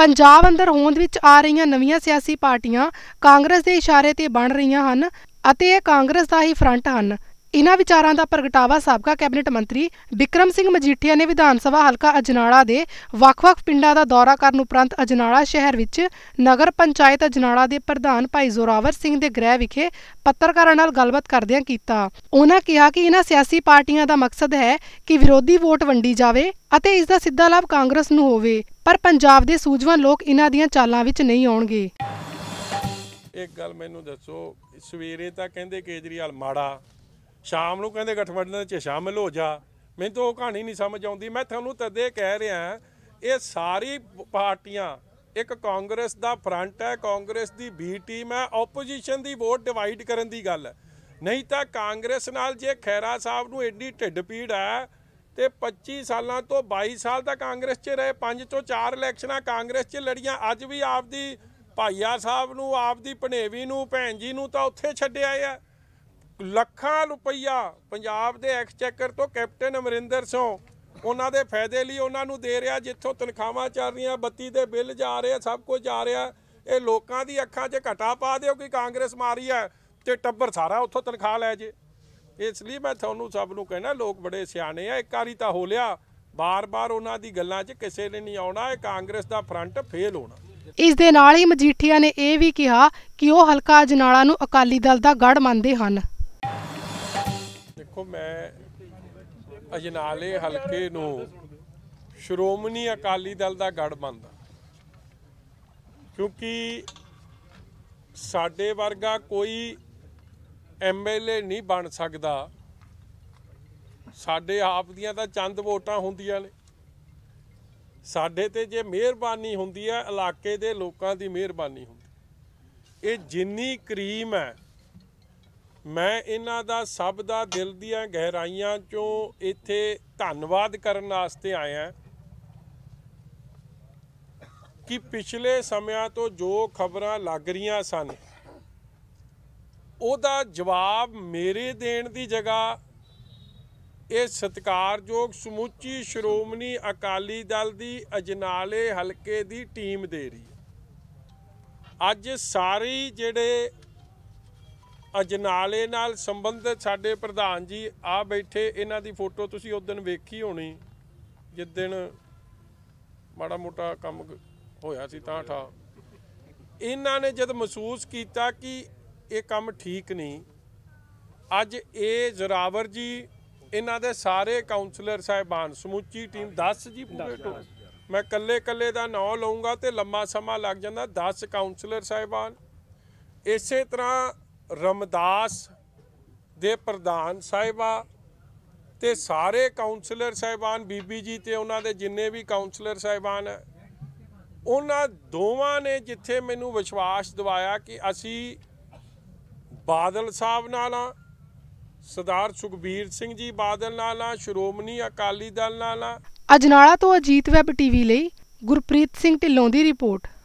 ਪੰਜਾਬ ਅੰਦਰ ਹੋਂਦ ਵਿੱਚ ਆ ਰਹੀਆਂ ਨਵੀਆਂ ਸਿਆਸੀ ਪਾਰਟੀਆਂ ਕਾਂਗਰਸ ਦੇ ਇਸ਼ਾਰੇ ਤੇ ਬਣ ਰਹੀਆਂ ਹਨ ਅਤੇ ਇਹ ਕਾਂਗਰਸ ਦਾ ਹੀ ਫਰੰਟ ਹਨ ਇਨ੍ਹਾਂ ਵਿਚਾਰਾਂ ਦਾ ਪ੍ਰਗਟਾਵਾ ਸਾਬਕਾ ਕੈਬਨਿਟ ਮੰਤਰੀ ਵਿਕਰਮ ਸਿੰਘ ਮਜੀਠੀਆ ਨੇ ਵਿਧਾਨ ਸਭਾ ਹਲਕਾ ਅਜਨਾਲਾ ਦੇ ਵੱਖ-ਵੱਖ ਪਿੰਡਾਂ ਦਾ ਦੌਰਾ ਕਰਨ ਉਪਰੰਤ ਅਜਨਾਲਾ ਸ਼ਹਿਰ ਵਿੱਚ ਨਗਰ ਪੰਚਾਇਤ ਅਜਨਾਲਾ ਦੇ ਪ੍ਰਧਾਨ ਭਾਈ ਜ਼ੋਰਾਵਰ ਸਿੰਘ ਦੇ ਗ੍ਰਹਿ ਵਿਖੇ ਪੱਤਰਕਾਰਾਂ ਨਾਲ ਗੱਲਬਾਤ ਕਰਦਿਆਂ ਕੀਤਾ ਉਹਨਾਂ ਕਿਹਾ ਕਿ ਇਨ੍ਹਾਂ ਸਿਆਸੀ ਪਾਰਟੀਆਂ ਦਾ ਮਕਸਦ ਹੈ ਕਿ ਵਿਰੋਧੀ ਵੋਟ ਵੰਡੀ ਜਾਵੇ ਅਤੇ ਇਸ ਦਾ ਸਿੱਧਾ ਲਾਭ ਕਾਂਗਰਸ ਨੂੰ ਹੋਵੇ ਪਰ ਪੰਜਾਬ ਦੇ ਸੂਝਵਾਨ ਲੋਕ ਇਹਨਾਂ ਦੀਆਂ ਚਾਲਾਂ ਵਿੱਚ ਨਹੀਂ ਆਉਣਗੇ ਇੱਕ ਗੱਲ ਮੈਨੂੰ ਦੱਸੋ ਸਵੇਰੇ ਤਾਂ ਕਹਿੰਦੇ ਕੇਜਰੀਵਾਲ ਮਾੜਾ ਸ਼ਾਮ ਨੂੰ ਕਹਿੰਦੇ ਗਠਬੰਧਨ 'ਚ ਸ਼ਾਮਿਲ ਹੋ ਜਾ ਮੈਨੂੰ ਤਾਂ ਉਹ ਕਹਾਣੀ ਨਹੀਂ ਸਮਝ ਆਉਂਦੀ ਮੈਂ ਤੁਹਾਨੂੰ ਤਦੇ ਕਹਿ ਰਿਹਾ ਇਹ ਸਾਰੀ ਪਾਰਟੀਆਂ ਇੱਕ ਕਾਂਗਰਸ ਦਾ ਫਰੰਟ ਹੈ ਕਾਂਗਰਸ ਦੀ ਬੀ ਟੀਮ ਹੈ ਆਪੋਜੀਸ਼ਨ ਦੀ ਵੋਟ ਡਿਵਾਈਡ ਕਰਨ ਦੀ ਗੱਲ ਨਹੀਂ ਤਾਂ ਕਾਂਗਰਸ ਨਾਲ ਜੇ ਖੈਰਾ ਸਾਹਿਬ ਨੂੰ ਐਡੀ ਢਿੱਡ ਪੀੜ ਹੈ ਤੇ 25 ਸਾਲਾਂ ਤੋਂ 22 ਸਾਲ ਦਾ ਕਾਂਗਰਸ 'ਚ ਰਹੇ ਪੰਜ ਤੋਂ ਚਾਰ ਇਲੈਕਸ਼ਨਾਂ ਕਾਂਗਰਸ 'ਚ ਲੜੀਆਂ ਅੱਜ ਵੀ ਆਪਦੀ ਭਾਈਆ ਸਾਹਿਬ ਨੂੰ ਆਪਦੀ ਭਣੇਵੀ ਨੂੰ ਭੈਣ ਜੀ ਨੂੰ ਤਾਂ ਉੱਥੇ ਛੱਡਿਆ ਆ ਲੱਖਾਂ ਰੁਪਈਆ ਪੰਜਾਬ ਦੇ ਐਕਸਚੈਕਰ ਤੋਂ ਕੈਪਟਨ ਅਮਰਿੰਦਰ ਸਿੰਘ ਉਹਨਾਂ ਦੇ ਫਾਇਦੇ ਲਈ ਉਹਨਾਂ ਨੂੰ ਦੇ ਰਿਹਾ ਜਿੱਥੋਂ ਤਨਖਾਹਾਂ ਚੱਲ ਰਹੀਆਂ ਬੱਤੀ ਦੇ ਬਿੱਲ ਜਾ ਰਹੇ ਸਭ ਕੁਝ ਜਾ ਰਿਹਾ ਇਹ ਲੋਕਾਂ ਦੀ ਅੱਖਾਂ 'ਚ ਘਟਾ ਪਾ ਦਿਓ ਕਿ ਕਾਂਗਰਸ ਮਾਰੀ ਹੈ ਤੇ ਟੱਬਰ ਸਾਰਾ ਉੱਥੋਂ ਤਨਖਾਹ ਲੈ ਜੇ ਇਸ ਲਈ ਮੈਂ ਤੁਹਾਨੂੰ ਸਭ ਨੂੰ ਕਹਿਣਾ ਲੋਕ ਬੜੇ ਸਿਆਣੇ ਆ ਇੱਕ ਵਾਰੀ ਤਾਂ ਹੋ ਲਿਆ ਬਾਰ-ਬਾਰ ਉਹਨਾਂ ਦੀ ਗੱਲਾਂ 'ਚ ਕਿਸੇ ਨੇ ਨਹੀਂ ਆਉਣਾ ਇਹ ਕਾਂਗਰਸ ਦਾ ਫਰੰਟ ਫੇਲ ਹੋਣਾ ਇਸ ਦੇ ਨਾਲ ਹੀ ਮਜੀਠੀਆ ਨੇ ਇਹ ਵੀ ਕਿਹਾ ਕਿ ਉਹ ਹਲਕਾ ਅਜਨਾਲਾ ਨੂੰ ਅਕਾਲੀ ਦਲ ਦਾ ਗੜ ਮੰਨਦੇ ਹਨ ਦੇਖੋ ਮੈਂ ਅਜਨਾਲੇ ਹਲਕੇ ਨੂੰ ਸ਼੍ਰੋਮਣੀ ਅਕਾਲੀ ਦਲ ਦਾ ਗੜ ਮੰਨਦਾ ਕਿਉਂਕਿ ਸਾਡੇ ਵਰਗਾ ਕੋਈ ਐਮਐਲਏ ਨਹੀਂ ਬਣ ਸਕਦਾ ਸਾਡੇ ਆਪ ਦੀਆਂ ਤਾਂ ਚੰਦ ਵੋਟਾਂ ਹੁੰਦੀਆਂ ਨੇ ਸਾਡੇ ਤੇ ਜੇ ਮਿਹਰਬਾਨੀ ਹੁੰਦੀ ਹੈ ਇਲਾਕੇ ਦੇ ਲੋਕਾਂ ਦੀ ਮਿਹਰਬਾਨੀ ਹੁੰਦੀ ਇਹ ਜਿੰਨੀ ਕਰੀਮ ਹੈ ਮੈਂ ਇਹਨਾਂ ਦਾ ਸਭ ਦਾ ਦਿਲ ਦੀਆਂ ਗਹਿਰਾਈਆਂ ਚੋਂ ਇੱਥੇ ਧੰਨਵਾਦ ਕਰਨ ਵਾਸਤੇ ਆਇਆ ਕਿ ਪਿਛਲੇ ਸਮਿਆਂ ਤੋਂ ਜੋ ਖਬਰਾਂ ਲੱਗ ਰਹੀਆਂ ਸਨ ਉਹਦਾ ਜਵਾਬ ਮੇਰੇ ਦੇਣ ਦੀ ਜਗ੍ਹਾ ਇਹ ਸਤਿਕਾਰਯੋਗ ਸਮੁੱਚੀ ਸ਼੍ਰੋਮਣੀ ਅਕਾਲੀ ਦਲ ਦੀ ਅਜਨਾਲੇ ਹਲਕੇ ਦੀ ਟੀਮ ਦੇ ਰਹੀ ਹੈ ਅੱਜ ਸਾਰੇ ਜਿਹੜੇ ਅਜਨਾਲੇ ਨਾਲ ਸੰਬੰਧਿਤ ਸਾਡੇ ਪ੍ਰਧਾਨ ਜੀ ਆ ਬੈਠੇ ਇਹਨਾਂ ਦੀ ਫੋਟੋ ਤੁਸੀਂ ਉਸ ਦਿਨ ਵੇਖੀ ਹੋਣੀ ਜਿਸ ਦਿਨ ਮਾੜਾ ਮੋਟਾ ਕੰਮ ਹੋਇਆ ਸੀ ਤਾਂ ਠਾ ਇਹਨਾਂ ਨੇ ਜਦ ਮਹਿਸੂਸ ਕੀਤਾ ਕਿ ਇਹ ਕੰਮ ਠੀਕ ਨਹੀਂ ਅੱਜ ਇਹ ਜ਼ਰਾਵਰ ਜੀ ਇਹਨਾਂ ਦੇ ਸਾਰੇ ਕਾਉਂਸਲਰ ਸਾਹਿਬਾਨ ਸਮੁੱਚੀ ਟੀਮ 10 ਜੀ ਪੂਰੇ ਟੋ ਮੈਂ ਕੱਲੇ ਕੱਲੇ ਦਾ ਨਾਮ ਲਵਾਂਗਾ ਤੇ ਲੰਮਾ ਸਮਾਂ ਲੱਗ ਜਾਂਦਾ 10 ਕਾਉਂਸਲਰ ਸਾਹਿਬਾਨ ਇਸੇ ਤਰ੍ਹਾਂ ਰਮਦਾਸ ਦੇ ਪ੍ਰਧਾਨ ਸਾਹਿਬਾ ਤੇ ਸਾਰੇ ਕਾਉਂਸਲਰ ਸਾਹਿਬਾਨ ਬੀਬੀ ਜੀ ਤੇ ਉਹਨਾਂ ਦੇ ਜਿੰਨੇ ਵੀ ਕਾਉਂਸਲਰ ਸਾਹਿਬਾਨ ਉਹਨਾਂ ਦੋਵਾਂ ਨੇ ਜਿੱਥੇ ਮੈਨੂੰ ਵਿਸ਼ਵਾਸ ਦਿਵਾਇਆ ਕਿ ਅਸੀਂ ਬਾਦਲ ਸਾਹਿਬ ਨਾਲ ਆ ਸਰਦਾਰ ਸੁਖਬੀਰ ਸਿੰਘ ਜੀ ਬਾਦਲ ਨਾਲ ਆ ਸ਼੍ਰੋਮਣੀ ਅਕਾਲੀ ਦਲ ਨਾਲ ਆ ਅਜਨਾਲਾ ਤੋਂ ਅਜੀਤ ਵੈਬ ਟੀਵੀ ਲਈ ਗੁਰਪ੍ਰੀਤ ਸਿੰਘ ਢਿੱਲੋਂ ਦੀ ਰਿਪੋਰਟ